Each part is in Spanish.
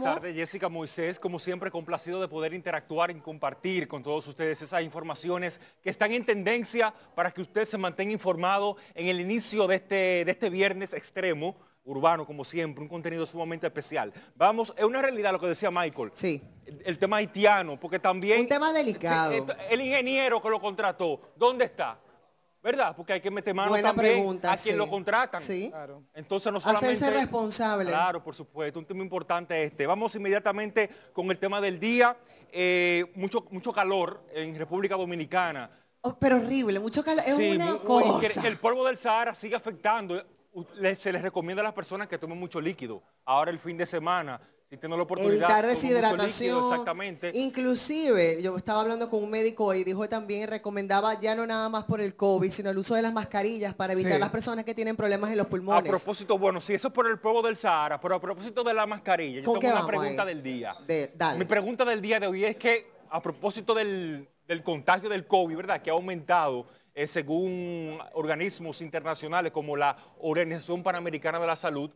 tardes, Jessica Moisés. Como siempre, complacido de poder interactuar y compartir con todos ustedes esas informaciones que están en tendencia para que usted se mantenga informado en el inicio de este, de este viernes extremo, urbano como siempre, un contenido sumamente especial. Vamos, es una realidad lo que decía Michael. Sí. El, tema haitiano, porque también... Un tema delicado. el ingeniero que lo contrató, ¿dónde está? ¿Verdad? Porque hay que meter mano también a quien lo contratan. Sí. Entonces no solamente... Hacerse responsable. Claro, por supuesto. Un tema importante este. Vamos inmediatamente con el tema del día. Eh, mucho, mucho calor en República Dominicana. Oh, pero horrible, mucho calor. es una el polvo del Sahara sigue afectando. Se les recomienda a las personas que tomen mucho líquido. Ahora el fin de semana si la oportunidad. Evitar deshidratación. exactamente. Inclusive, yo estaba hablando con un médico y dijo también, recomendaba ya no nada más por el COVID, sino el uso de las mascarillas para evitar las personas que tienen problemas en los pulmones. A propósito, bueno, si eso es por el polvo del Sahara, pero a propósito de la mascarilla, yo tengo una pregunta del día. dale. Mi pregunta del día de hoy es que, a propósito del, contagio del COVID, ¿verdad? Que ha aumentado. Eh, según organismos internacionales como la Organización Panamericana de la Salud,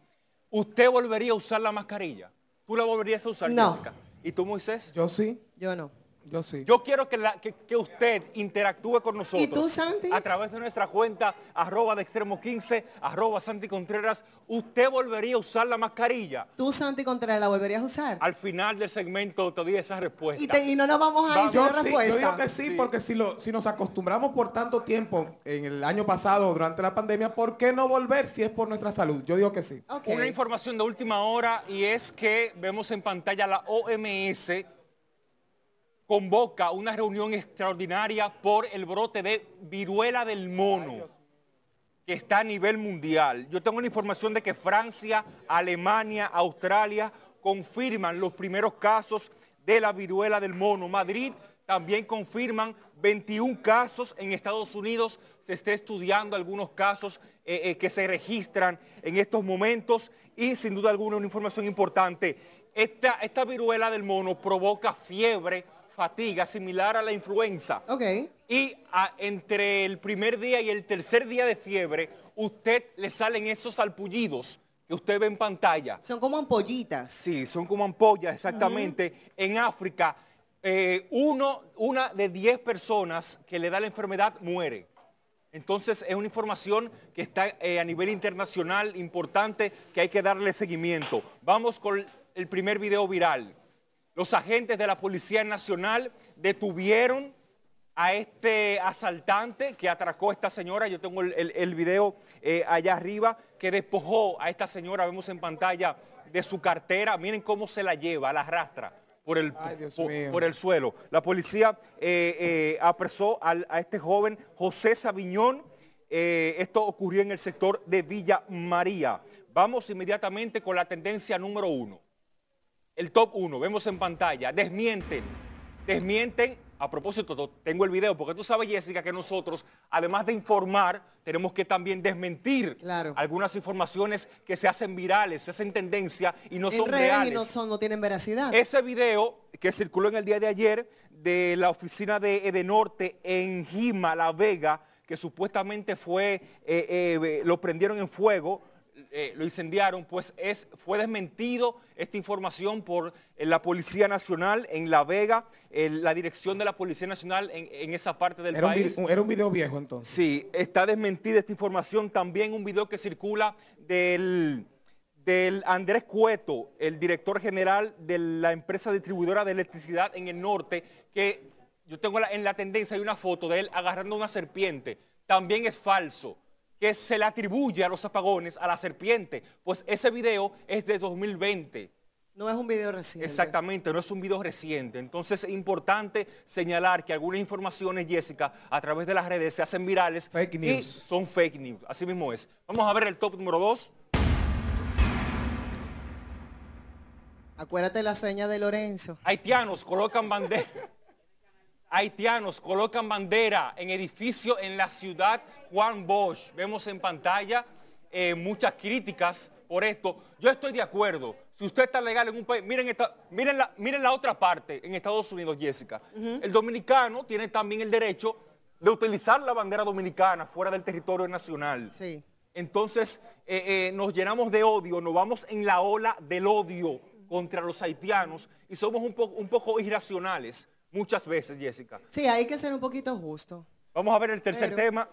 ¿usted volvería a usar la mascarilla? ¿Tú la volverías a usar, no. ¿Y tú, Moisés? Yo sí. Yo no. Yo quiero que, usted interactúe con nosotros. A través de nuestra cuenta, arroba de extremo 15, arroba Santi Contreras. ¿Usted volvería a usar la mascarilla? ¿Tú, Santi Contreras, la volverías a usar? Al final del segmento te di esa respuesta. Y, no nos vamos a decir sí, respuesta. Yo digo que sí, porque si, nos acostumbramos por tanto tiempo en el año pasado, durante la pandemia, ¿por qué no volver si es por nuestra salud? Yo digo que sí. Una información de última hora y es que vemos en pantalla la OMS convoca una reunión extraordinaria por el brote de viruela del mono, que está a nivel mundial. Yo tengo la información de que Francia, Alemania, Australia confirman los primeros casos de la viruela del mono. Madrid también confirman 21 casos en Estados Unidos. Se está estudiando algunos casos eh, eh, que se registran en estos momentos y sin duda alguna una información importante. esta viruela del mono provoca fiebre, fatiga similar a la influenza. Y entre el primer día y el tercer día de fiebre, usted le salen esos alpullidos que usted ve en pantalla. Son como ampollitas. Sí, son como ampollas, exactamente. En África, eh, uno, una de diez personas que le da la enfermedad muere. Entonces es una información que está eh, a nivel internacional importante que hay que darle seguimiento. Vamos con el primer video viral. Los agentes de la Policía Nacional detuvieron a este asaltante que atracó a esta señora. Yo tengo el, video eh, allá arriba que despojó a esta señora, vemos en pantalla, de su cartera. Miren cómo se la lleva, la arrastra por el, por, el suelo. La policía eh, eh, apresó a este joven José Sabiñón. esto ocurrió en el sector de Villa María. Vamos inmediatamente con la tendencia número uno el top 1, vemos en pantalla, desmienten, desmienten. A propósito, tengo el video, porque tú sabes, Jessica, que nosotros, además de informar, tenemos que también desmentir algunas informaciones que se hacen virales, se hacen tendencia y no son reales. no, no tienen veracidad. Ese video que circuló en el día de ayer de la oficina de Edenorte en Gima, La Vega, que supuestamente fue, eh, eh, lo prendieron en fuego, eh, lo incendiaron, pues es, fue desmentido esta información por eh, la Policía Nacional en La Vega, eh, la dirección de la Policía Nacional en, esa parte del país. era un video viejo entonces. Sí, está desmentida esta información. También un video que circula del, del Andrés Cueto, el director general de la empresa distribuidora de electricidad en el norte, que yo tengo en la tendencia una foto de él agarrando una serpiente. También es falso que se le atribuye a los apagones a la serpiente, pues ese video es de 2020. No es un video reciente. Exactamente, no es un video reciente. Entonces es importante señalar que algunas informaciones, Jessica, a través de las redes se hacen virales. Fake news. Y son fake news, así mismo es. Vamos a ver el top número dos. Acuérdate la seña de Lorenzo. Haitianos colocan bandera. haitianos colocan bandera en edificio en la ciudad Juan Bosch. Vemos en pantalla eh, muchas críticas por esto. Yo estoy de acuerdo. Si usted está legal en un país, miren, esta, miren, la, miren la otra parte en Estados Unidos, Jessica. El dominicano tiene también el derecho de utilizar la bandera dominicana fuera del territorio nacional. Sí. Entonces eh, eh, nos llenamos de odio, nos vamos en la ola del odio contra los haitianos y somos un poco irracionales muchas veces, Jessica. Sí, hay que ser un poquito justo. Vamos a ver el tercer tema.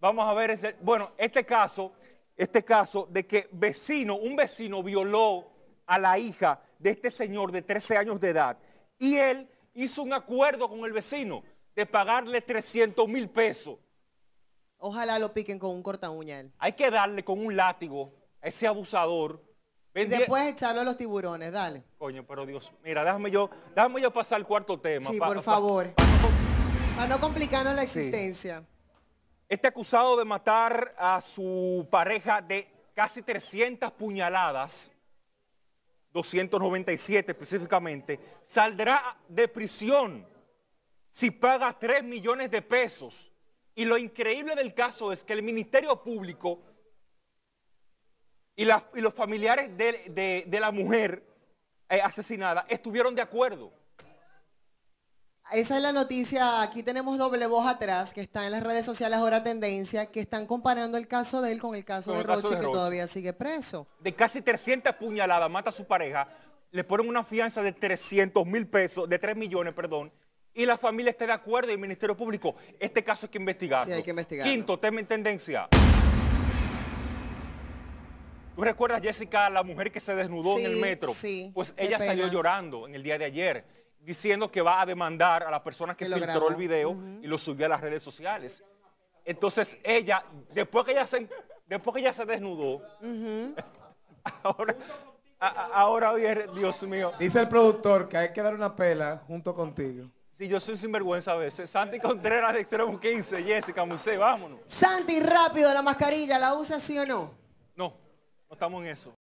Vamos a ver, ese. bueno, este caso, este caso de que vecino, un vecino violó a la hija de este señor de 13 años de edad y él hizo un acuerdo con el vecino de pagarle 300 mil pesos. Ojalá lo piquen con un corta uña él. Hay que darle con un látigo a ese abusador y después echarlo a los tiburones, dale. Coño, pero Dios, mira, déjame yo, déjame yo pasar el cuarto tema. Sí, por favor. Para no, complicarnos la existencia. Este acusado de matar a su pareja de casi 300 puñaladas, 297 específicamente, saldrá de prisión si paga 3 millones de pesos. Y lo increíble del caso es que el Ministerio Público y, los familiares de, la mujer eh, asesinada estuvieron de acuerdo. Esa es la noticia, aquí tenemos doble voz atrás, que está en las redes sociales ahora tendencia, que están comparando el caso de él con el caso, de, Roche, que todavía sigue preso. De casi 300 puñaladas, mata a su pareja, le ponen una fianza de 300 mil pesos, de 3 millones, perdón, y la familia está de acuerdo y el Ministerio Público, este caso hay que investigar. Sí, hay que investigar. Quinto, tema en tendencia. ¿Tú recuerdas, Jessica, la mujer que se desnudó en el metro? Sí. Pues ella salió llorando en el día de ayer, diciendo que va a demandar a la persona que, filtró el video y lo subió a las redes sociales. Entonces ella, después que ella se, después que se desnudó, ahora, Dios mío. Dice el productor que hay que dar una pela junto contigo. Sí, yo soy sinvergüenza a veces. Santi Contreras de Extremo 15, Jessica Muse, vámonos. Santi, rápido, la mascarilla, ¿la usa sí o no? estamos en eso.